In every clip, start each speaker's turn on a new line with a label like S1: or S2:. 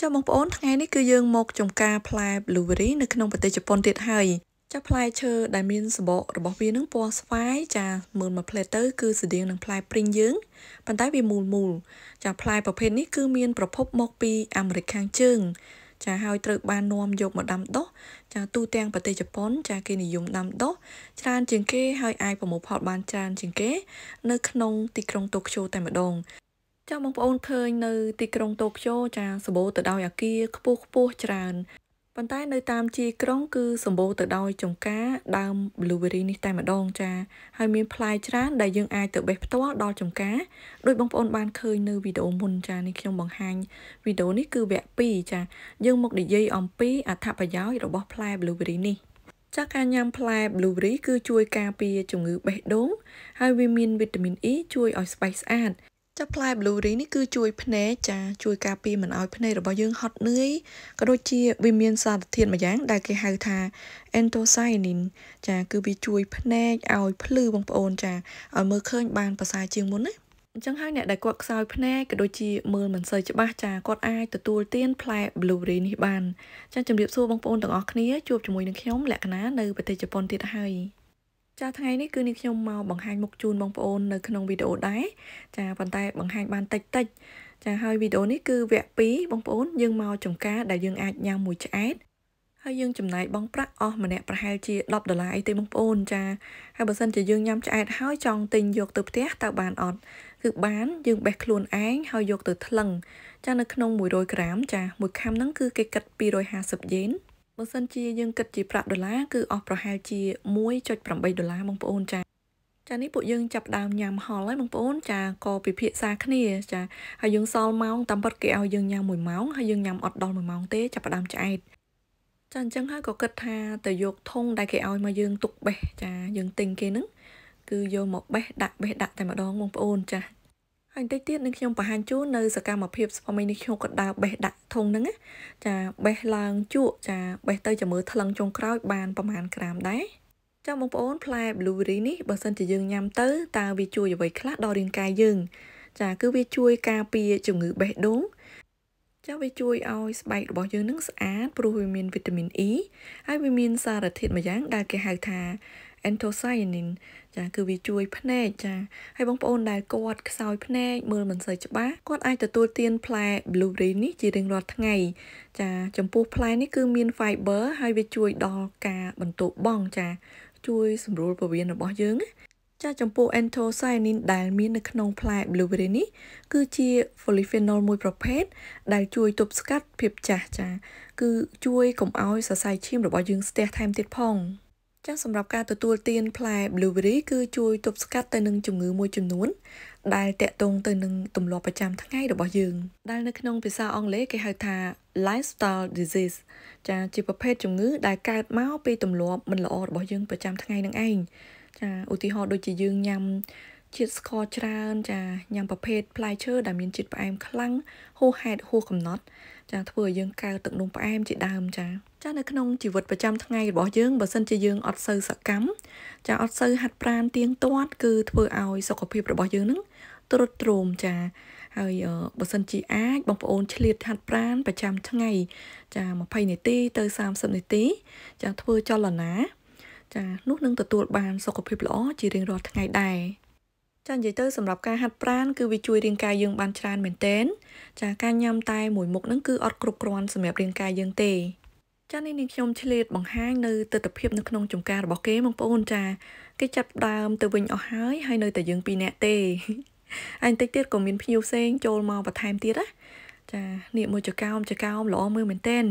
S1: ចាបងប្អូនថ្ងៃនេះគឺយើងមកចំការផ្លែប្លូប៊េរីនៅក្នុងប្រទេសជប៉ុនទៀតហើយចាផ្លែឈើដែលមានសម្បករបស់វានឹងពណ៌ស្វាយចាមើលមកផ្លែទៅ គឺស្រដៀងនឹងផ្លែព្រីងយើងប៉ុន្តែវាមូលមូលចាផ្លែប្រភេទនេះគឺមានប្រភពមកពីអាមេរិកខាងជើងចាហើយត្រូវបាននាំយកមកដាំដុះចាទូទាំងប្រទេសជប៉ុនចាគេនិយមដាំដុះច្រើនជាងគេហើយអាចប្រមូលផលបានច្រើនជាងគេ នៅក្នុងទីក្រុងតូក្យូតែម្ដងចាបងប្អូនឃើញនៅទីក្រុងតូក្យូចាសម្បូរទៅដោយអាគារខ្ពស់ខ្ពស់ច្រើន ប៉ុន្តែ នៅតាមជាយក្រុង គឺសម្បូរទៅដោយចំការដើម blueberry នេះតែម្ដងចាហើយមានផ្លែច្រើន ដែលយើង អាចទៅបេះផ្ទាល់ដល់ចំការដោយបងប្អូនបានឃើញនៅវីដេអូមុនចានេះខ្ញុំបង្ហាញវីដេអូនេះគឺវគ្គ2ចាយើងមកនិយាយអំពីអត្ថប្រយោជន៍របស់ផ្លែ blueberry នេះចាការញ៉ាំផ្លែ blueberry គឺជួយការពារជំងឺ បេះដូង ហើយវាមានវីតាមីន E ជួយឲ្យស្បែកស្អាតចាផ្លែ blueberry នេះគឺជួយភ្នែកចាជួយការពារមិនឲ្យភ្នែករបស់យើងហត់នឿយក៏ដូចជាវាមានសារធាតុមួយយ៉ាង ដែលគេហៅថា anthocyanin ចាគឺវាជួយភ្នែកឲ្យភ្លឺបងប្អូនចាឲ្យមើលឃើញ បានប្រសើរជាងមុនណាអញ្ចឹងហើយអ្នកដែលគាត់ខ្សោយភ្នែកក៏ដូចជាមើលមិនសូវច្បាស់ចាគាត់អាចទទួលទានផ្លែ blueberry នេះបានចាជម្រាបសួរបងប្អូនទាំងអស់គ្នាជួបជាមួយនឹងខ្ញុំលក្ខណានៅប្រទេសជប៉ុនទៀតហើយចាថ្ងៃនេះគឺនេះខ្ញុំមកបង្ហាញមុខជូនបងប្អូននៅក្នុងវីដេអូដែរចាប៉ុន្តែបង្ហាញបានតិចតិចចាហើយវីដេអូនេះគឺវគ្គ2បងប្អូន យើងមកចំការដែលយើងអាចញ៉ាំមួយឆ្អែតហើយយើងចំណាយបង់ប្រាក់អស់ម្នាក់ប្រហែលជា10ដុល្លារអីទេបងប្អូនចា ហើយបើសិនជាយើងញ៉ាំឆ្អែតហើយចង់ទិញយកទៅផ្ទះតើបានអត់គឺបានយើងបេះខ្លួនឯងហើយយកទៅថ្លឹងចា នៅក្នុង100ក្រាម ចា1ខាំហ្នឹងគឺគេគិត250យេនបើសិនជាយើងគិតជាប្រាក់ដុល្លារគឺអស់ប្រហែលជា1.8ដុល្លារបងប្អូនចាចានេះពួកយើងចាប់ដើមញ៉ាំហល់ហើយបងប្អូន ចាក៏ពិភាក្សាគ្នាចាហើយយើងសល់ម៉ោងតាមពិតគេឲ្យយើងញ៉ាំ1ម៉ោងហើយយើងញ៉ាំអត់ដល់1ម៉ោងទេចាប់ដើមឆ្អែតចាអញ្ចឹងហើយក៏គិតថា ទៅយកធុងដែលគេឲ្យមកយើងទុកបេះចាយើងទិញគេហ្នឹងគឺយកមកបេះដាក់បេះដាក់តែម្ដងបងប្អូនចាហើយបន្តិចទៀតនឹងខ្ញុំបង្ហាញជូននៅសកម្មភាពស្វាមីនេះខ្ញុំក៏ដើរបេះដាក់ធុងហ្នឹងណាចាបេះឡើងជក់ចាបេះទៅជាមើលថ្លឹងចុងក្រោយបានប្រហែលក្រាមដែរចាបងប្អូនផ្លែ blueberry នេះបើសិនជាយើងញ៉ាំទៅតើវាជួយអ្វីខ្លះដល់រាងកាយយើងចាគឺវាជួយការពារជំងឺបេះដូងចាវាជួយឲ្យស្បែករបស់យើងនឹងស្អាតព្រោះវាមានវីតាមីន E ហើយវាមានសារធាតុមួយយ៉ាងដែលគេហៅថា anthocyanin ចាគឺវាជួយភ្នែកចាហើយបងប្អូនដែលគាត់ខ្សោយភ្នែកមើលមិនសូវច្បាស់គាត់អាចទទួលទានផ្លែ blueberry នេះជារៀងរាល់ថ្ងៃចាចំពោះផ្លែនេះគឺមាន fiber ហើយវាជួយដល់ការបន្ទោបង់ចា ជួយ សម្រួលពោះវៀនរបស់យើងណាចាចំពោះ anthocyanin ដែលមាននៅក្នុងផ្លែ blueberry នេះ គឺជា polyphenol មួយប្រភេទដែលជួយ ទប់ស្កាត់ភាពចាស់ចា គឺជួយកុំឲ្យសរសៃឈាមរបស់យើងស្ទះថែមទៀតផងចឹងសម្រាប់ការទទួលទានផ្លែ blueberry គឺជួយទប់ស្កាត់ទៅនឹងជំងឺមួយចំនួនដែលតាក់ទងទៅនឹងទម្លាប់ប្រចាំថ្ងៃរបស់យើង ដែលនៅក្នុងភាសាអង់គ្លេសគេហៅថា lifestyle disease ចាជាប្រភេទជំងឺដែលកើតមកពីទម្លាប់មិនល្អរបស់យើងប្រចាំថ្ងៃនឹងឯងចាឧទាហរណ៍ដូចជាយើងញ៉ាំជាតិស្ករច្រើន ចាញ៉ាំប្រភេទផ្លែឈើដែលមានជាតិផ្អែម ខ្លាំងហួសហេតុហួសកំណត់ចាធ្វើឲ្យយើងកើទឹកនំផ្អែមជាដើមចាចានៅក្នុងជីវិតប្រចាំថ្ងៃរបស់យើងបើសិនជាយើងអត់សូវសកម្មចាអត់សូវហាត់ប្រាណទៀងទាត់គឺធ្វើឲ្យសុខភាពរបស់យើងនឹងទ្រុឌទ្រោមចាហើយបើសិនជាអាចបងប្អូនឆ្លៀតហាត់ប្រាណប្រចាំថ្ងៃចា20នាទីទៅ30នាទីចាធ្វើចលនាចានោះនឹងទទួលបាន សុខភាពល្អជារៀងរាល់ថ្ងៃដែរចានិយាយទៅ សម្រាប់ការហាត់ប្រាណគឺវាជួយរាងកាយយើងបានច្រើនមែនទែនចាការញ៉ាំតែមួយមុខហ្នឹងគឺអត់គ្រប់គ្រាន់សម្រាប់រាងកាយយើងទេចានេះនាងខ្ញុំឆ្លៀតបង្ហាញនៅទស្សនវិជ្ជានៅក្នុងចំការរបស់គេបងប្អូនចាគេចាប់ដើមទៅវិញអស់ហើយហើយនៅតែយើងពីរនាក់ទេហើយបន្តិចទៀតក៏មានភ្ញៀវផ្សេងចូលមកបន្ថែមទៀតណាចានេះមួយចកោមចកោមល្អមើលមែនទែន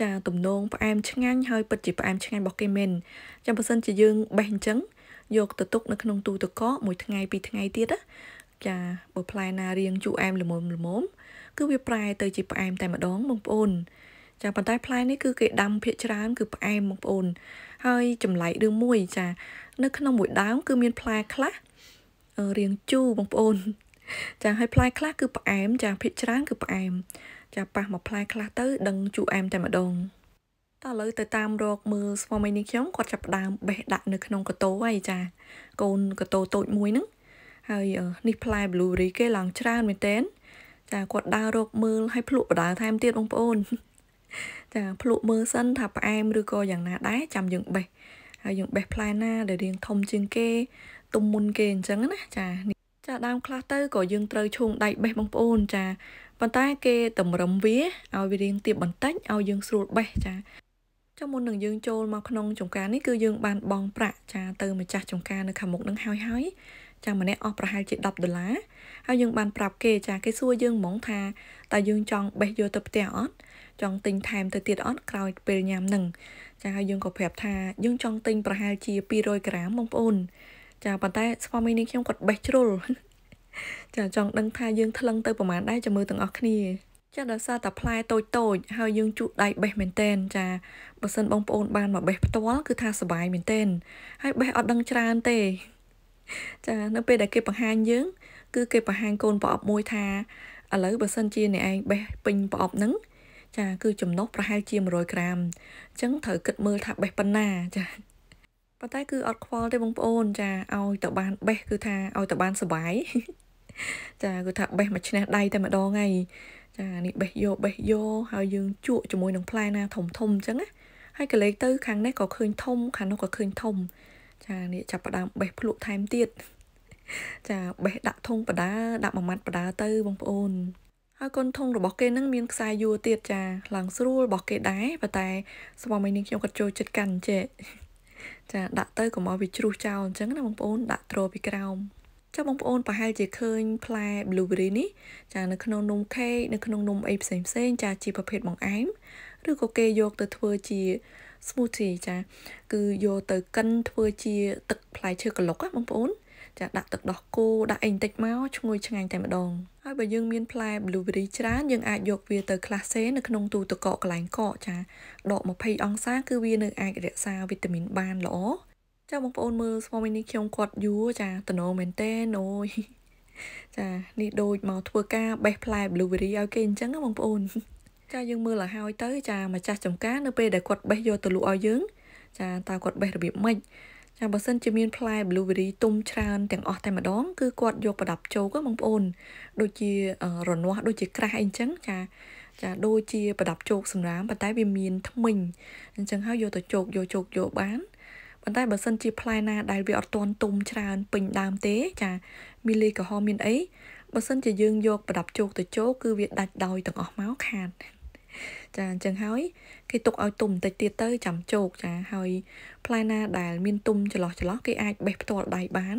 S1: ចាទំនងផ្អែមឆ្ងាញ់ហើយពិតជាផ្អែមឆ្ងាញ់របស់គេមែនចាំបើសិនជាយើងបេះអញ្ចឹងយកទៅទុកនៅក្នុងទូទឹកកកមួយថ្ងៃពីរថ្ងៃទៀតណាចាបើផ្លែណារៀងជូរអែមល្មមល្មមគឺវាប្រែទៅជាផ្អែម តែម្ដងបងប្អូនចាប៉ុន្តែផ្លែនេះគឺគេដាំភាគច្រើនគឺផ្អែមបងប្អូន ហើយចម្លែករឿងមួយចា នៅក្នុងមួយដើម គឺមានផ្លែខ្លះរៀងជូរបងប្អូនចាហើយផ្លែខ្លះគឺផ្អែមចាភាគច្រើនគឺផ្អែម ចាប៉ះមកផ្លែខ្លះទៅដឹងជូរអែមតែម្ដងតោះឥឡូវទៅតាមរកមើលស្វាមីនេះខ្ញុំគាត់ចាប់ផ្ដើមបេះដាក់នៅក្នុងកតោហើយចា កូនកតោតូចមួយហ្នឹងហើយនេះផ្លែ blueberry គេឡើងច្រើនមែនតើចាគាត់ដើររកមើលឲ្យភ្លក់បដាថែមទៀតបងប្អូនចាភ្លក់មើលសិនថាផ្អែមឬក៏យ៉ាងណាដែរចាំយើងបេះហើយយើងបេះផ្លែណាដែលរាងធំជាងគេទុំមុនគេអញ្ចឹងណាចាចាដើមខ្លះទៅក៏យើងត្រូវឈោងដៃបេះបងប្អូន ចាប៉ុន្តែគេតម្រឹមវាឲ្យវារាងទាបបន្តិចឲ្យយើងស្រួលបេះចាចាំមុននឹងយើងចូលមកក្នុងចំការនេះគឺយើង បានបង់ប្រាក់ចាទៅម្ចាស់ចំការនៅខាងមុខនឹងហើយហើយចាម្នាក់អស់ប្រហែលជា10ដុល្លារហើយយើងបានប្រាប់គេចាគេសួរយើងហ្មងថាតើយើងចង់បេះយកទៅផ្ទះអត់ចង់ទិញថែមទៅទៀតអត់ក្រោយពេលញ៉ាំនឹងចាហើយយើងក៏ប្រាប់ថាយើងចង់ទិញប្រហែលជា200ក្រាមបងប្អូនចាប៉ុន្តែស្វាមីនាងខ្ញុំគាត់បេះជ្រុលចាចង់ដឹងថាយើងថ្លឹងទៅប្រហែលដែរចាំមើលទាំងអស់គ្នាចាដោយសារតែផ្លែតូចតូចហើយយើងជក់ដៃបេះមែនតែនចាបើសិនបងប្អូនបានមកបេះផ្ទាល់គឺថាសុបាយមែនតែនហើយបេះអត់ដឹងច្រើនទេ ចានៅពេលដែលគេបង្ហាញយើង គឺគេបង្ហាញកូនប្រអប់មួយថាឥឡូវបើសិនជាអ្នកឯងបេះពេញប្រអប់ហ្នឹងចាគឺចំណុះប្រហែលជា100ក្រាមអញ្ចឹងត្រូវគិតមើលថាបេះប៉ុណ្ណាចាប៉ុន្តែគឺអត់ខ្វល់ទេបងប្អូនចាឲ្យតបានបេះគឺថាឲ្យតបានសុបាយចាគឺថាបេះមួយឆ្នាំដៃតែម្ដងហើយចានេះបេះយកបេះយកហើយយើងជក់ជាមួយនឹងផ្លែណាធំធំអញ្ចឹងណាហើយកលេសទៅ ខាងនេះក៏ឃើញធំខាងនោះក៏ឃើញធំ ចានេះចាប់ផ្ដើមបេះភ្លក់ថែមទៀតចាបេះដាក់ធុងបដាដាក់មួយម៉ាត់បដាទៅ បងប្អូនហើយកូនធុងរបស់គេនឹងមានខ្សែយួរទៀតចាឡើងស្រួលរបស់គេដែរប៉ុន្តែស្វាមីនាងខ្ញុំគាត់ចូលចិត្តកាន់ចេះចាដាក់ទៅកុំឲ្យវាជ្រុះចោលអញ្ចឹងណាបងប្អូន ដាក់ទ្រពីក្រោមចាបងប្អូនប្រហែលជាឃើញផ្លែ blueberry នេះចានៅក្នុងនំ cake នៅក្នុងនំអីផ្សេងផ្សេងចាជាប្រភេទបង្អែមឬក៏គេយកទៅធ្វើជា smoothie ចាគឺយកទៅកិនធ្វើជា ទឹកផ្លែឈើកលុកបងប្អូន ចាដាក់ទឹកដោះគោដាក់អីបន្តិចមកឈ្ងុយឆ្ងាញ់តែម្ដងហើយបើយើងមានផ្លែ blueberry ច្រើនយើងអាចយកវាទៅ classe នៅក្នុងទូទឹកកកកន្លែងកកចាដក20អង្សាគឺវានៅអាចរក្សាវីតាមីនបានល្អចាបងប្អូនមើលស្វាមីនេះខ្ញុំគាត់យូរចាតំណងមែនទេអូយចានេះដូចមកធ្វើការបេះផ្លែ blueberry ឲ្យគេអញ្ចឹងបងប្អូនចាយើងមើលឲ្យហើយទៅ ចាម្ចាស់ចំការនៅពេលដែលគាត់បេះយកទៅលក់ឲ្យយើងចាតើគាត់បេះរបៀបម៉េចចាបើសិនជាមានផ្លែ blueberry ទុំច្រើនទាំងអស់តែម្ដងគឺគាត់យកប្រដាប់ជោគបងប្អូន ដូចជារនាស់ដូចជាក្រាស់អីអញ្ចឹងចា ចាដូចជាប្រដាប់ជោគសម្រាប់ប៉ុន្តែវាមានថ្មិញអញ្ចឹងហើយយកទៅជោគយកជោគយកបានប៉ុន្តែបើសិនជាផ្លែណាដែលវាអត់ទាន់ទុំច្រើនពេញដើមទេចាមីលីក្រហមមានអីបើសិនជាយើងយកប្រដាប់ជោគទៅជោគគឺវាដាច់ដោយទាំងអស់មកខាតចាអញ្ចឹងហើយគេទុកឲ្យទុំបន្តិចទៀតទៅចាំជោគចាហើយផ្លែណាដែល មានទុំចន្លោះចន្លោះគេអាចបេះផ្ទាល់ដៃបាន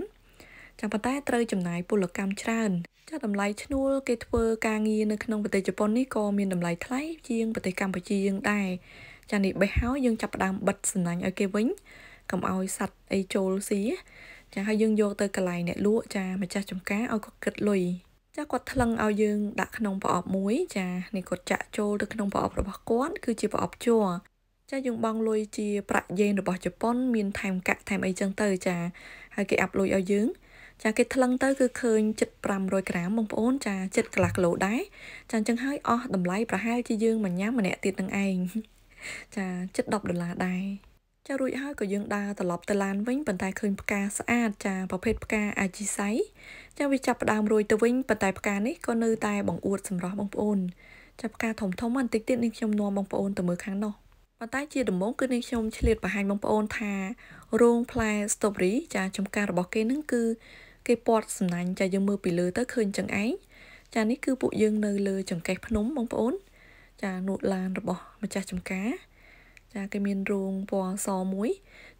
S1: ចាប៉ុន្តែត្រូវចំណាយពលកម្មច្រើនចាតម្លៃឈ្នួលគេធ្វើការងារនៅក្នុងប្រទេសជប៉ុននេះក៏មានតម្លៃថ្លៃជាងប្រទេសកម្ពុជាយើងដែរចានេះបេះហើយយើងចាប់ផ្ដើមបិទសំណាញ់ឲ្យគេវិញកុំឲ្យសัตว์អីចូលស៊ីចាហើយយើងយកទៅកន្លែងអ្នកលក់ចាម្ចាស់ចំការឲ្យគាត់គិតលុយចាគាត់ថ្លឹងឲ្យយើងដាក់ក្នុងប្រអប់មួយចានេះគាត់ចាក់ចូលទៅក្នុងប្រអប់របស់គាត់គឺជាប្រអប់ជ័រចាយើងបងលុយជាប្រាក់យេនរបស់ជប៉ុនមានថែមកាក់ថែមអីចឹងទៅ ចា ហើយគេអាប់លុយឲ្យយើង ចាគេថ្លឹងទៅគឺឃើញ7500ក្រាមបងប្អូនចា7កន្លះគីឡូដែរចាអញ្ចឹងហើយអស់តម្លៃប្រហែលជាយើងមួយញ៉ាំម្នាក់ទៀតនឹងឯងចា710ដុល្លារដែរចារួចហើយក៏យើងដើរត្រឡប់ទៅឡានវិញប៉ុន្តែឃើញផ្កាស្អាតចាប្រភេទផ្កាអាជីស័យចាវាចាប់ផ្ដើមរួយទៅវិញប៉ុន្តែផ្កានេះក៏នៅ តែបង្អួត សម្រស់បងប្អូនចាផ្កាធំធំបន្តិចទៀតនេះខ្ញុំនាំបងប្អូនទៅមើលខាងនោះប៉ុន្តែជាដំបូងគឺនេះខ្ញុំឆ្លៀតបង្ហាញបងប្អូនថារោងផ្លែស្ទូប៊េរី ចា ចំការរបស់ គេនឹងគឺគេពាត់សំណាញ់ចាយើងមើលពីលើទៅឃើញចឹងឯងចានេះគឺពួកយើងនៅលើចង្កេះភ្នំបងប្អូនចានួតឡានរបស់ម្ចាស់ចំការចាគេមានរោងពណ៌សមួយ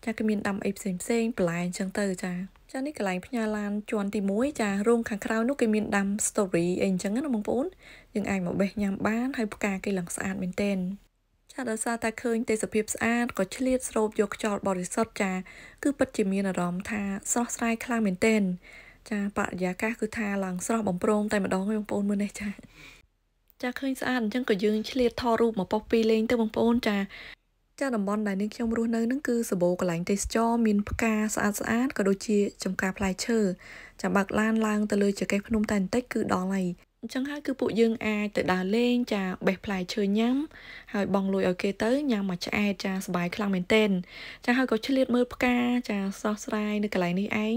S1: ចាគេមានដាំអីផ្សេងផ្សេងបន្លែអញ្ចឹងទៅ ចាចានេះកន្លែងផ្ញើឡានជាន់ទី1ចារោងខាងក្រៅនោះគេមានដាំ story អីអញ្ចឹងណាបងប្អូនយើងអាចមកបេះញ៉ាំបានហើយផ្កាគេឡើងស្អាតមែនទែនចាដោយសារតែឃើញទេសភាពស្អាតក៏ឆ្លៀតស្រូបយកខ្យល់បរិសុទ្ធចាគឺពិតជាមានអារម្មណ៍ថាស្រស់ស្រាយខ្លាំងមែនទែនចាបរិយាកាសគឺថាឡើងស្រស់បំព្រងតែម្ដងទេបងប្អូនមើលនេះចាចាឃើញស្អាតអញ្ចឹងក៏យើងឆ្លៀតថតរូបមកប៉ុសពីលេងទៅបងប្អូនចាចាតំបន់ដែលនាងខ្ញុំរស់នៅនឹងគឺសម្បូរកន្លែងទេសចរមានផ្កាស្អាតស្អាតក៏ដូចជា ចំការផ្លែឈើចាំបើកឡានឡើងទៅលើចកេះភ្នំតែបន្តិចគឺដល់ហើយអញ្ចឹងហើយគឺពួកយើងអាចទៅដើរលេងចាបេះផ្លែឈើញ៉ាំហើយបងលួយឲ្យគេទៅញ៉ាំមួយឆ្អែតចាសบายខ្លាំងមែនទែនចាហើយក៏ឆ្លៀតមើលផ្កាចាស្រស់ស្រាយនៅកន្លែងនេះឯង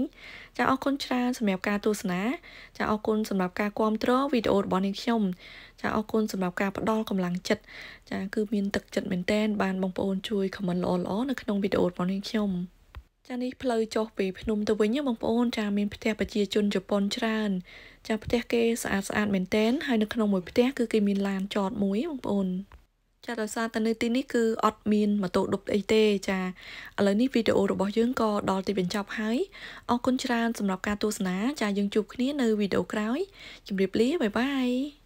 S1: ចាអរគុណច្រើនសម្រាប់ការទស្សនាចាអរគុណសម្រាប់ការគ្រប់គ្រងវីដេអូរបស់នាងខ្ញុំចាអរគុណសម្រាប់ការផ្ដល់កម្លាំងចិត្តចាគឺមានទឹកចិត្តមែនទែនបានបងប្អូន ជួយខមមិនល្អល្អនៅក្នុងវីដេអូរបស់នាងខ្ញុំចានេះផ្លូវចុះពីភ្នំទៅវិញបងប្អូនចាមាន ផ្ទះប្រជាជនជប៉ុនច្រើនចាផ្ទះគេស្អាតស្អាតមែនតែនហើយនៅក្នុងមួយផ្ទះគឺគេមានឡានចតមួយបងប្អូនចាដោយសារតែនៅទីនេះគឺអត់មានម៉ូតូដុបអីទេចាឥឡូវនេះវីដេអូរបស់យើងក៏ដល់ទីបញ្ចប់ហើយអរគុណច្រើនសម្រាប់ការទស្សនា ចាយើងជួបគ្នានៅវីដេអូក្រោយជម្រាបលាបាយបាយ